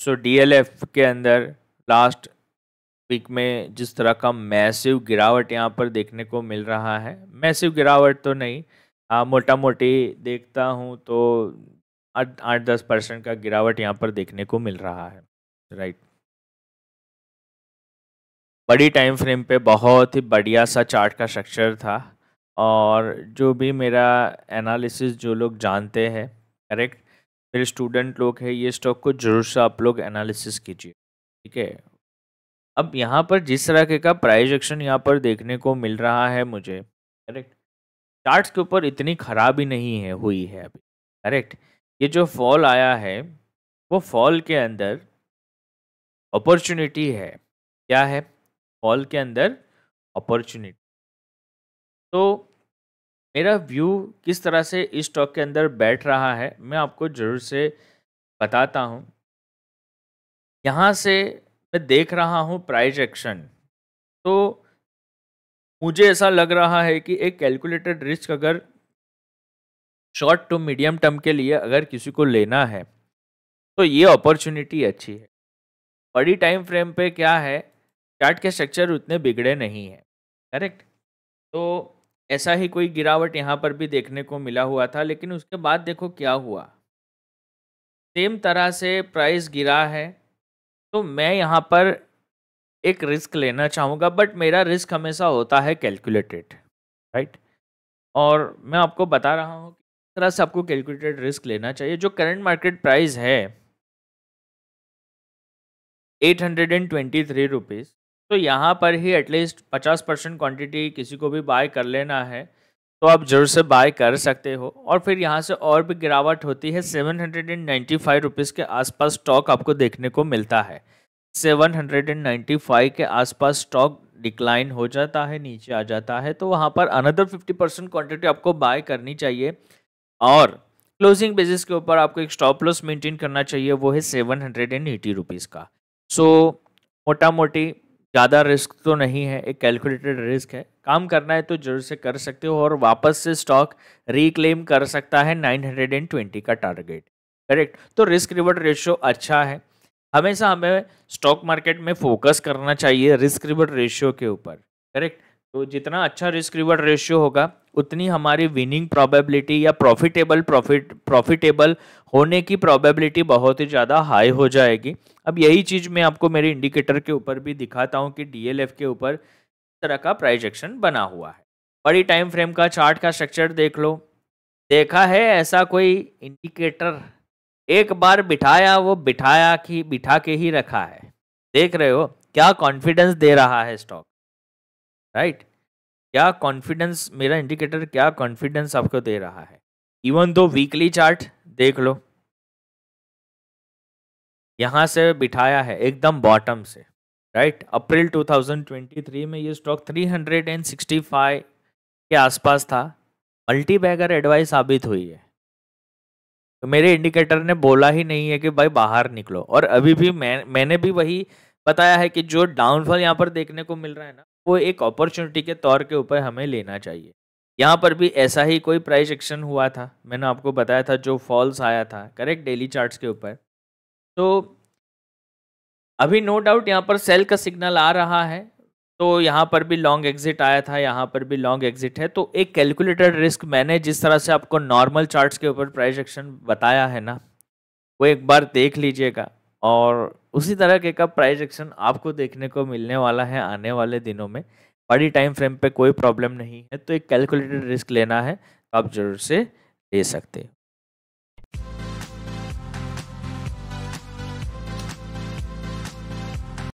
So L DLF के अंदर last week में जिस तरह का मैसिव गिरावट यहाँ पर देखने को मिल रहा है मैसिव गिरावट तो नहीं आ, हाँ, मोटा मोटी देखता हूँ तो आठ दस परसेंट का गिरावट यहाँ पर देखने को मिल रहा है राइट बड़ी टाइम फ्रेम पे बहुत ही बढ़िया सा चार्ट का स्ट्रक्चर था और जो भी मेरा एनालिसिस जो लोग जानते हैं करेक्ट मेरे स्टूडेंट लोग हैं ये स्टॉक को जरूर से आप लोग एनालिसिस कीजिए ठीक है अब यहाँ पर जिस तरह के का प्राइजेक्शन यहाँ पर देखने को मिल रहा है मुझे करेक्ट चार्ट्स के ऊपर इतनी खराबी नहीं है हुई है अभी करेक्ट ये जो फॉल आया है वो फॉल के अंदर अपॉर्चुनिटी है क्या है फॉल के अंदर अपॉर्चुनिटी तो मेरा व्यू किस तरह से इस स्टॉक के अंदर बैठ रहा है मैं आपको जरूर से बताता हूँ यहाँ से मैं देख रहा हूँ प्राइज एक्शन तो मुझे ऐसा लग रहा है कि एक कैलकुलेटेड रिस्क अगर शॉर्ट टू मीडियम टर्म के लिए अगर किसी को लेना है तो ये अपॉर्चुनिटी अच्छी है बड़ी टाइम फ्रेम पे क्या है चार्ट के स्ट्रक्चर उतने बिगड़े नहीं हैं करेक्ट तो ऐसा ही कोई गिरावट यहाँ पर भी देखने को मिला हुआ था लेकिन उसके बाद देखो क्या हुआ सेम तरह से प्राइस गिरा है तो मैं यहाँ पर एक रिस्क लेना चाहूँगा बट मेरा रिस्क हमेशा होता है कैलकुलेटेड राइट और मैं आपको बता रहा हूँ कि इस तरह से आपको कैलकुलेटेड रिस्क लेना चाहिए जो करंट मार्केट प्राइस है at hundred and twenty three rupees तो यहाँ पर ही एटलीस्ट पचास परसेंट क्वान्टिटी किसी को भी बाय कर लेना है तो आप जरूर से बाय कर सकते हो और फिर यहाँ से और भी गिरावट होती है seven hundred and ninety five rupees के आसपास स्टॉक आपको देखने को मिलता है seven hundred and ninety five के आसपास स्टॉक डिक्लाइन हो जाता है नीचे आ जाता है तो वहाँ पर अनदर फिफ्टी परसेंट क्वान्टिटी आपको बाय करनी चाहिए और क्लोजिंग बेसिस के ऊपर आपको एक स्टॉप लॉस मेंटेन करना चाहिए वो है seven hundred and eighty rupees का सो so, मोटा मोटी ज़्यादा रिस्क तो नहीं है एक कैलकुलेटेड रिस्क है काम करना है तो जरूर से कर सकते हो और वापस से स्टॉक रिक्लेम कर सकता है 920 का टारगेट करेक्ट तो रिस्क रिवर्ट रेशियो अच्छा है हमेशा हमें स्टॉक मार्केट में फोकस करना चाहिए रिस्क रिवर्ट रेशियो के ऊपर करेक्ट तो जितना अच्छा रिस्क रिवर्ट रेशियो होगा उतनी हमारी विनिंग प्रोबेबिलिटी या प्रॉफिटेबल प्रॉफिट प्रॉफिटेबल होने की प्रोबेबिलिटी बहुत ही ज़्यादा हाई हो जाएगी अब यही चीज़ मैं आपको मेरे इंडिकेटर के ऊपर भी दिखाता हूँ कि डीएलएफ के ऊपर तरह का प्राइजेक्शन बना हुआ है बड़ी टाइम फ्रेम का चार्ट का स्ट्रक्चर देख लो देखा है ऐसा कोई इंडिकेटर एक बार बिठाया वो बिठाया कि बिठा के ही रखा है देख रहे हो क्या कॉन्फिडेंस दे रहा है स्टॉक राइट right? क्या कॉन्फिडेंस मेरा इंडिकेटर क्या कॉन्फिडेंस आपको दे रहा है इवन दो वीकली चार्ट देख लो यहां से बिठाया है एकदम बॉटम से राइट अप्रैल 2023 में ये स्टॉक 365 के आसपास था मल्टी बैगर एडवाइस साबित हुई है तो मेरे इंडिकेटर ने बोला ही नहीं है कि भाई बाहर निकलो और अभी भी मैं मैंने भी वही बताया है कि जो डाउनफॉल यहाँ पर देखने को मिल रहा है ना को एक अपॉर्चुनिटी के तौर के ऊपर हमें लेना चाहिए यहाँ पर भी ऐसा ही कोई प्राइस एक्शन हुआ था मैंने आपको बताया था जो फॉल्स आया था करेक्ट डेली चार्ट्स के ऊपर तो अभी नो डाउट यहाँ पर सेल का सिग्नल आ रहा है तो यहाँ पर भी लॉन्ग एग्जिट आया था यहाँ पर भी लॉन्ग एग्जिट है तो एक कैलकुलेटेड रिस्क मैंने जिस तरह से आपको नॉर्मल चार्ट्स के ऊपर प्राइस एक्शन बताया है ना वो एक बार देख लीजिएगा और उसी तरह के का प्राइस एक्शन आपको देखने को मिलने वाला है आने वाले दिनों में बड़ी टाइम फ्रेम पे कोई प्रॉब्लम नहीं है तो एक कैलकुलेटेड रिस्क लेना है तो आप जरूर से ले सकते हैं